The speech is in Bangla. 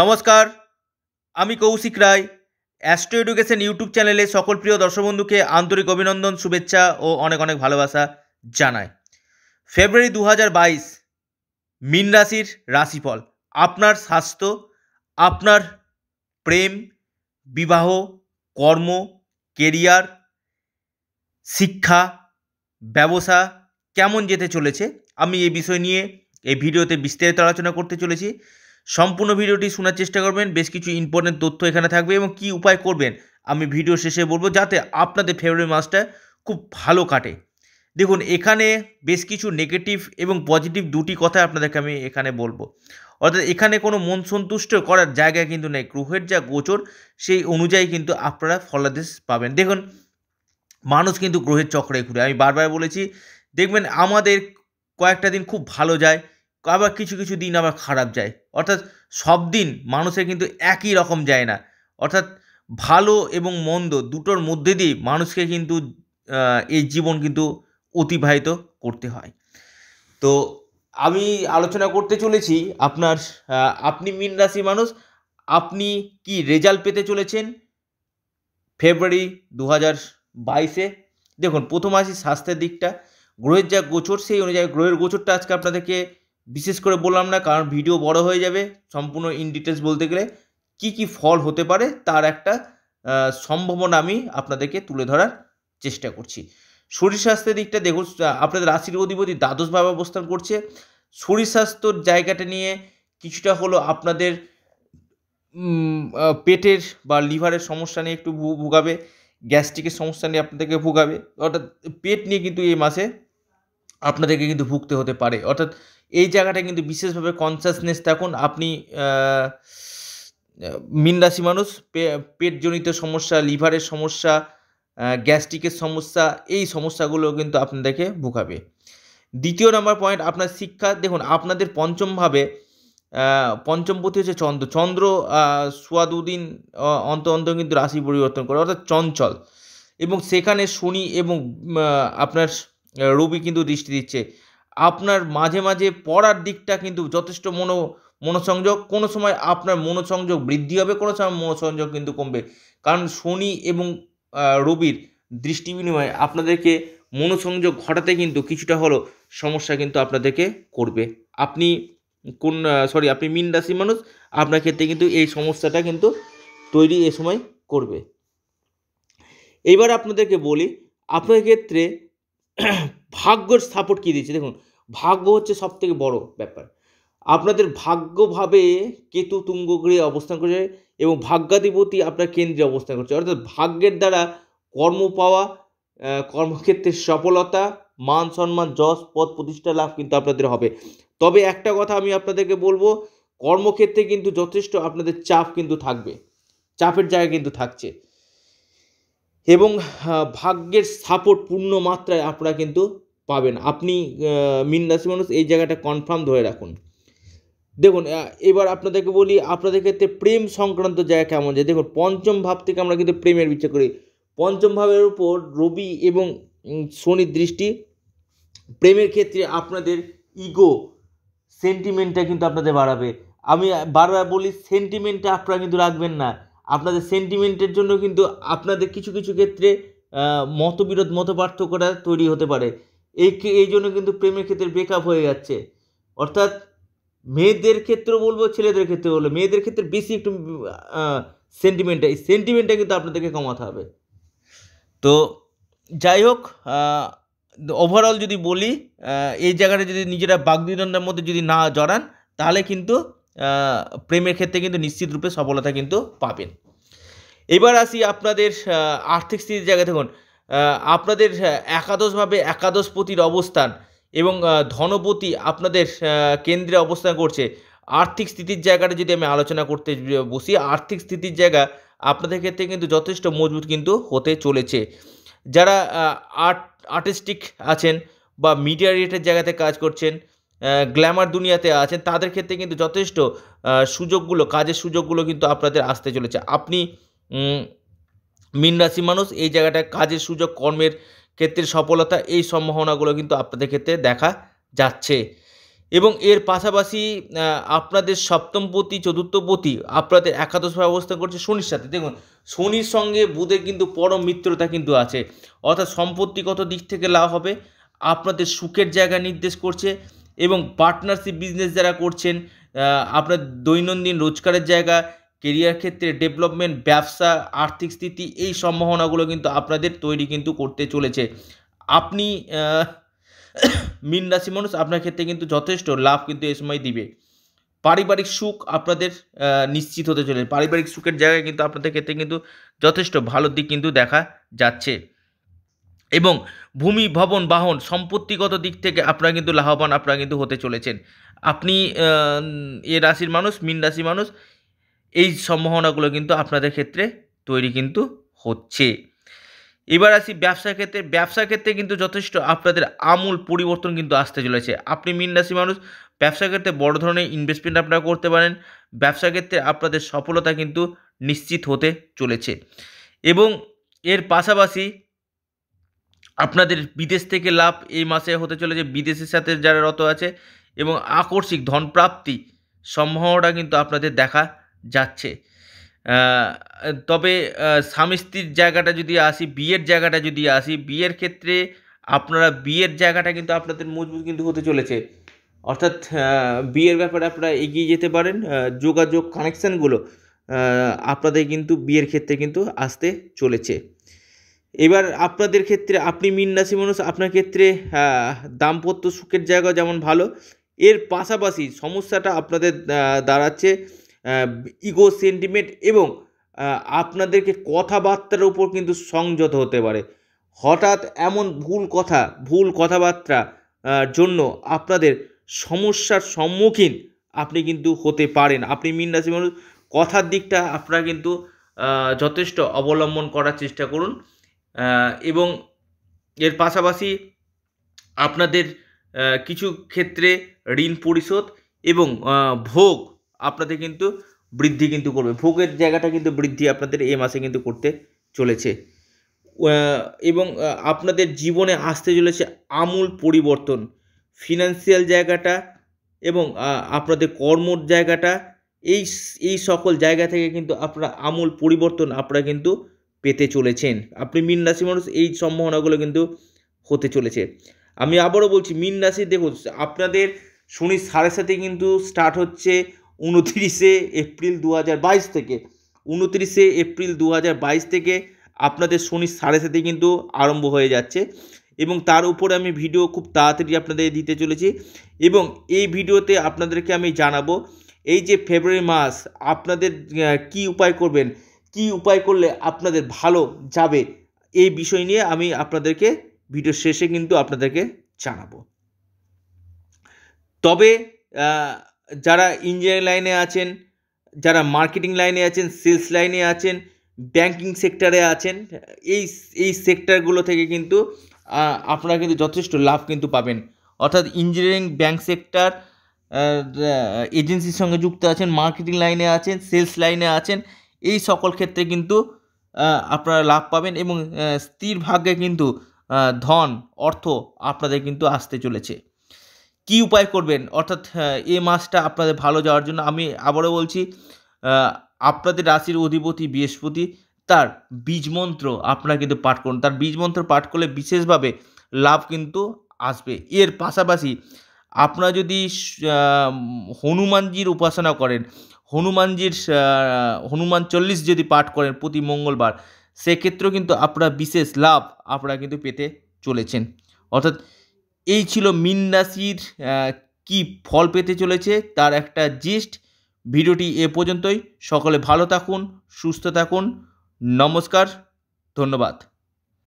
নমস্কার আমি Kaushik Ray astro education YouTube চ্যানেলে সকল প্রিয় দর্শক বন্ধুকে আন্তরিক অভিনন্দন শুভেচ্ছা ও অনেক অনেক ভালোবাসা জানায় ফেব্রুয়ারি দু হাজার বাইশ মীন রাশির রাশিফল আপনার স্বাস্থ্য আপনার প্রেম বিবাহ কর্ম কেরিয়ার শিক্ষা ব্যবসা কেমন যেতে চলেছে আমি এই বিষয় নিয়ে এই ভিডিওতে বিস্তারিত আলোচনা করতে চলেছি সম্পূর্ণ ভিডিওটি শোনার চেষ্টা করবেন বেশ কিছু ইম্পর্টেন্ট তথ্য এখানে থাকবে এবং কি উপায় করবেন আমি ভিডিও শেষে বলবো যাতে আপনাদের ফেব্রুয়ারি মাসটা খুব ভালো কাটে দেখুন এখানে বেশ কিছু নেগেটিভ এবং পজিটিভ দুটি কথা আপনাদেরকে আমি এখানে বলবো অর্থাৎ এখানে কোনো মন সন্তুষ্ট করার জায়গা কিন্তু নেই গ্রহের যা গোচর সেই অনুযায়ী কিন্তু আপনারা ফলাদেশ পাবেন দেখুন মানুষ কিন্তু গ্রহের চক্রে ঘুরে আমি বারবার বলেছি দেখবেন আমাদের কয়েকটা দিন খুব ভালো যায় আবার কিছু কিছু দিন আবার খারাপ যায় অর্থাৎ সব দিন মানুষের কিন্তু একই রকম যায় না অর্থাৎ ভালো এবং মন্দ দুটোর মধ্যে দিয়ে মানুষকে কিন্তু এই জীবন কিন্তু অতিবাহিত করতে হয় তো আমি আলোচনা করতে চলেছি আপনার আপনি মিন রাশি মানুষ আপনি কি রেজাল্ট পেতে চলেছেন ফেব্রুয়ারি দু হাজার বাইশে দেখুন প্রথম আসি স্বাস্থ্যের দিকটা গ্রহের যা গোচর সেই অনুযায়ী গ্রহের গোচরটা আজকে আপনাদেরকে বিশেষ করে বললাম না কারণ ভিডিও বড় হয়ে যাবে সম্পূর্ণ ইন ডিটেলস বলতে গেলে কি কি ফল হতে পারে তার একটা সম্ভাবনা আমি আপনাদেরকে তুলে ধরার চেষ্টা করছি শরীর স্বাস্থ্যের দিকটা দেখুন আপনাদের রাশির অধিপতি দ্বাদশভাবে অবস্থান করছে শরীর স্বাস্থ্যর জায়গাটা নিয়ে কিছুটা হলো আপনাদের পেটের বা লিভারের সমস্যা নিয়ে একটু ভুগাবে গ্যাস্ট্রিকের সমস্যা নিয়ে আপনাদেরকে ভুগাবে অর্থাৎ পেট নিয়ে কিন্তু এই মাসে আপনাদেরকে কিন্তু ভুগতে হতে পারে অর্থাৎ এই জায়গাটা কিন্তু বিশেষভাবে কনসাসনেস থাকুন আপনি মিন রাশি মানুষ পেটজনিত সমস্যা লিভারের সমস্যা গ্যাস্ট্রিকের সমস্যা এই সমস্যাগুলো কিন্তু আপনাদেরকে ভুগাবে দ্বিতীয় নম্বর পয়েন্ট আপনার শিক্ষা দেখুন আপনাদের পঞ্চমভাবে পঞ্চমপতি হচ্ছে চন্দ্র চন্দ্র সোয়া দুদিন অন্ত অন্ত কিন্তু রাশি পরিবর্তন করে অর্থাৎ চঞ্চল এবং সেখানে শনি এবং আপনার রবি কিন্তু দৃষ্টি দিচ্ছে আপনার মাঝে মাঝে পড়ার দিকটা কিন্তু যথেষ্ট মনো মনোসংযোগ কোনো সময় আপনার মনোসংযোগ বৃদ্ধি হবে কোনো সময় মনোসংযোগ কিন্তু কমবে কারণ শনি এবং রবির দৃষ্টি বিনিময়ে আপনাদেরকে মনোসংযোগ ঘটাতে কিন্তু কিছুটা হলো সমস্যা কিন্তু আপনাদেরকে করবে আপনি কোন সরি আপনি মিন রাশির মানুষ আপনার ক্ষেত্রে কিন্তু এই সমস্যাটা কিন্তু তৈরি এ সময় করবে এইবার আপনাদেরকে বলি আপনার ক্ষেত্রে ভাগ্যর সাপোর্ট কী দিয়েছে দেখুন ভাগ্য হচ্ছে সব থেকে বড় ব্যাপার আপনাদের ভাগ্যভাবে কেতু তুঙ্গ গৃহে অবস্থান করছে এবং ভাগ্যাধিপতি আপনার কেন্দ্রে অবস্থান করছে অর্থাৎ ভাগ্যের দ্বারা কর্ম পাওয়া কর্মক্ষেত্রে সফলতা মান সম্মান যশ পদ প্রতিষ্ঠা লাভ কিন্তু আপনাদের হবে তবে একটা কথা আমি আপনাদেরকে বলবো কর্মক্ষেত্রে কিন্তু যথেষ্ট আপনাদের চাপ কিন্তু থাকবে চাপের জায়গা কিন্তু থাকছে এবং ভাগ্যের সাপোর্ট পূর্ণ মাত্রায় আপনারা কিন্তু পাবেন আপনি মিন রাশি মানুষ এই জায়গাটা কনফার্ম ধরে রাখুন দেখুন এবার আপনাদেরকে বলি আপনাদের ক্ষেত্রে প্রেম সংক্রান্ত জায়গা কেমন যায় দেখুন পঞ্চম ভাব থেকে আমরা কিন্তু প্রেমের বিচার করি পঞ্চম ভাবের উপর রবি এবং শনির দৃষ্টি প্রেমের ক্ষেত্রে আপনাদের ইগো সেন্টিমেন্টটা কিন্তু আপনাদের বাড়াবে আমি বারবার বলি সেন্টিমেন্টটা আপনারা কিন্তু রাখবেন না আপনাদের সেন্টিমেন্টের জন্য কিন্তু আপনাদের কিছু কিছু ক্ষেত্রে মতবিরোধ মত পার্থক্যটা তৈরি হতে পারে এই এই জন্য কিন্তু প্রেমের ক্ষেত্রে ব্রেকআপ হয়ে যাচ্ছে অর্থাৎ মেয়েদের ক্ষেত্রে বলবো ছেলেদের ক্ষেত্রে বলবো মেয়েদের ক্ষেত্রে বেশি একটু সেন্টিমেন্টটা এই সেন্টিমেন্টটা কিন্তু আপনাদেরকে কমাতে হবে তো যাই হোক ওভারঅল যদি বলি এই জায়গাটা যদি নিজেরা বাগবিদন্ডার মধ্যে যদি না জড়ান তাহলে কিন্তু প্রেমের ক্ষেত্রে কিন্তু নিশ্চিত রূপে সফলতা কিন্তু পাবেন এবার আসি আপনাদের আর্থিক স্থিতির জায়গা দেখুন আপনাদের একাদশভাবে একাদশপতির অবস্থান এবং ধনপতি আপনাদের কেন্দ্রে অবস্থান করছে আর্থিক স্থিতির জায়গাটা যদি আমি আলোচনা করতে বসি আর্থিক স্থিতির জায়গা আপনাদের ক্ষেত্রে কিন্তু যথেষ্ট মজবুত কিন্তু হতে চলেছে যারা আর্ট আর্টিস্টিক আছেন বা মিডিয়া রিয়েটের জায়গাতে কাজ করছেন গ্ল্যামার দুনিয়াতে আছেন তাদের ক্ষেত্রে কিন্তু যথেষ্ট সুযোগগুলো কাজের সুযোগগুলো কিন্তু আপনাদের আসতে চলেছে আপনি মিন রাশি মানুষ এই জায়গাটায় কাজের সুযোগ কর্মের ক্ষেত্রে সফলতা এই সম্ভাবনাগুলো কিন্তু আপনাদের ক্ষেত্রে দেখা যাচ্ছে এবং এর পাশাপাশি আপনাদের সপ্তমপতি চতুর্থপতি আপনাদের একাদশ অবস্থান করছে শনির সাথে দেখুন শনির সঙ্গে বুধের কিন্তু পরম মিত্রতা কিন্তু আছে অর্থাৎ সম্পত্তিগত দিক থেকে লাভ হবে আপনাদের সুখের জায়গা নির্দেশ করছে এবং পার্টনারশিপ বিজনেস যারা করছেন আপনার দৈনন্দিন রোজগারের জায়গা কেরিয়ার ক্ষেত্রে ডেভেলপমেন্ট ব্যবসা আর্থিক স্থিতি এই সম্ভাবনাগুলো কিন্তু আপনাদের তৈরি কিন্তু করতে চলেছে আপনি মিন রাশি মানুষ আপনার ক্ষেত্রে কিন্তু যথেষ্ট লাভ কিন্তু এ সময় দিবে পারিবারিক সুখ আপনাদের নিশ্চিত হতে চলেছে পারিবারিক সুখের জায়গায় কিন্তু আপনাদের ক্ষেত্রে কিন্তু যথেষ্ট ভালো দিক কিন্তু দেখা যাচ্ছে এবং ভূমি ভবন বাহন সম্পত্তিগত দিক থেকে আপনারা কিন্তু লাভবান আপনারা কিন্তু হতে চলেছেন আপনি এ রাশির মানুষ মিন রাশি মানুষ এই সম্ভাবনাগুলো কিন্তু আপনাদের ক্ষেত্রে তৈরি কিন্তু হচ্ছে এবার আসি ব্যবসা ক্ষেত্রে ব্যবসা ক্ষেত্রে কিন্তু যথেষ্ট আপনাদের আমূল পরিবর্তন কিন্তু আসতে চলেছে আপনি মিন রাশি মানুষ ব্যবসা ক্ষেত্রে বড় ধরনের ইনভেস্টমেন্ট আপনারা করতে পারেন ব্যবসা ক্ষেত্রে আপনাদের সফলতা কিন্তু নিশ্চিত হতে চলেছে এবং এর পাশাপাশি আপনাদের বিদেশ থেকে লাভ এই মাসে হতে চলেছে বিদেশের সাথে যারা রত আছে এবং আকস্মিক ধনপ্রাপ্তি সম্ভাবনাটা কিন্তু আপনাদের দেখা যাচ্ছে তবে স্বামী স্ত্রীর জায়গাটা যদি আসি বিয়ের জায়গাটা যদি আসি বিয়ের ক্ষেত্রে আপনারা বিয়ের জায়গাটা কিন্তু আপনাদের মজবুত কিন্তু হতে চলেছে অর্থাৎ বিয়ের ব্যাপারে আপনারা এগিয়ে যেতে পারেন যোগাযোগ কানেকশানগুলো আপনাদের কিন্তু বিয়ের ক্ষেত্রে কিন্তু আসতে চলেছে এবার আপনাদের ক্ষেত্রে আপনি মিন রাশি মানুষ আপনার ক্ষেত্রে দাম্পত্য সুখের জায়গা যেমন ভালো এর পাশাপাশি সমস্যাটা আপনাদের দাঁড়াচ্ছে ইগো সেন্টিমেন্ট এবং আপনাদেরকে কথাবার্তার উপর কিন্তু সংযত হতে পারে হঠাৎ এমন ভুল কথা ভুল কথাবার্তা জন্য আপনাদের সমস্যার সম্মুখীন আপনি কিন্তু হতে পারেন আপনি মিন রাশি মানুষ কথার দিকটা আপনারা কিন্তু যথেষ্ট অবলম্বন করার চেষ্টা করুন এবং এর পাশাপাশি আপনাদের কিছু ক্ষেত্রে ঋণ পরিশোধ এবং ভোগ আপনাদের কিন্তু বৃদ্ধি কিন্তু করবে ভোগের জায়গাটা কিন্তু বৃদ্ধি আপনাদের এ মাসে কিন্তু করতে চলেছে এবং আপনাদের জীবনে আসতে চলেছে আমূল পরিবর্তন ফিনান্সিয়াল জায়গাটা এবং আপনাদের কর্মর জায়গাটা এই এই সকল জায়গা থেকে কিন্তু আপনারা আমূল পরিবর্তন আপনারা কিন্তু পেতে চলেছেন আপনি মীন রাশি মানুষ এই সম্ভাবনাগুলো কিন্তু হতে চলেছে আমি আবারও বলছি মীন রাশি দেখুন আপনাদের শনি সাড়ে সাথে কিন্তু স্টার্ট হচ্ছে উনত্রিশে এপ্রিল দু থেকে উনতিরিশে এপ্রিল দু থেকে আপনাদের শনি সাড়ে সাথে কিন্তু আরম্ভ হয়ে যাচ্ছে এবং তার উপরে আমি ভিডিও খুব তাড়াতাড়ি আপনাদের দিতে চলেছি এবং এই ভিডিওতে আপনাদেরকে আমি জানাবো এই যে ফেব্রুয়ারি মাস আপনাদের কি উপায় করবেন কি উপায় করলে আপনাদের ভালো যাবে এই বিষয় নিয়ে আমি আপনাদেরকে ভিডিও শেষে কিন্তু আপনাদেরকে জানাবো তবে যারা ইঞ্জিনিয়ারিং লাইনে আছেন যারা মার্কেটিং লাইনে আছেন সেলস লাইনে আছেন ব্যাংকিং সেক্টরে আছেন এই এই সেক্টরগুলো থেকে কিন্তু আপনারা কিন্তু যথেষ্ট লাভ কিন্তু পাবেন অর্থাৎ ইঞ্জিনিয়ারিং ব্যাংক সেক্টর এজেন্সির সঙ্গে যুক্ত আছেন মার্কেটিং লাইনে আছেন সেলস লাইনে আছেন এই সকল ক্ষেত্রে কিন্তু আপনারা লাভ পাবেন এবং স্থির ভাগ্যে কিন্তু ধন অর্থ আপনাদের কিন্তু আসতে চলেছে কি উপায় করবেন অর্থাৎ এ মাসটা আপনাদের ভালো যাওয়ার জন্য আমি আবারও বলছি আপনাদের রাশির অধিপতি বৃহস্পতি তার বীজমন্ত্র আপনারা কিন্তু পাঠ করুন তার বীজমন্ত্র পাঠ করলে বিশেষভাবে লাভ কিন্তু আসবে এর পাশাপাশি আপনারা যদি হনুমানজির উপাসনা করেন হনুমানজির হনুমান চল্লিশ যদি পাঠ করেন প্রতি মঙ্গলবার সেক্ষেত্রেও কিন্তু আপনারা বিশেষ লাভ আপনারা কিন্তু পেতে চলেছেন অর্থাৎ এই ছিল মিন রাশির কী ফল পেতে চলেছে তার একটা জিস্ট ভিডিওটি এ পর্যন্তই সকলে ভালো থাকুন সুস্থ থাকুন নমস্কার ধন্যবাদ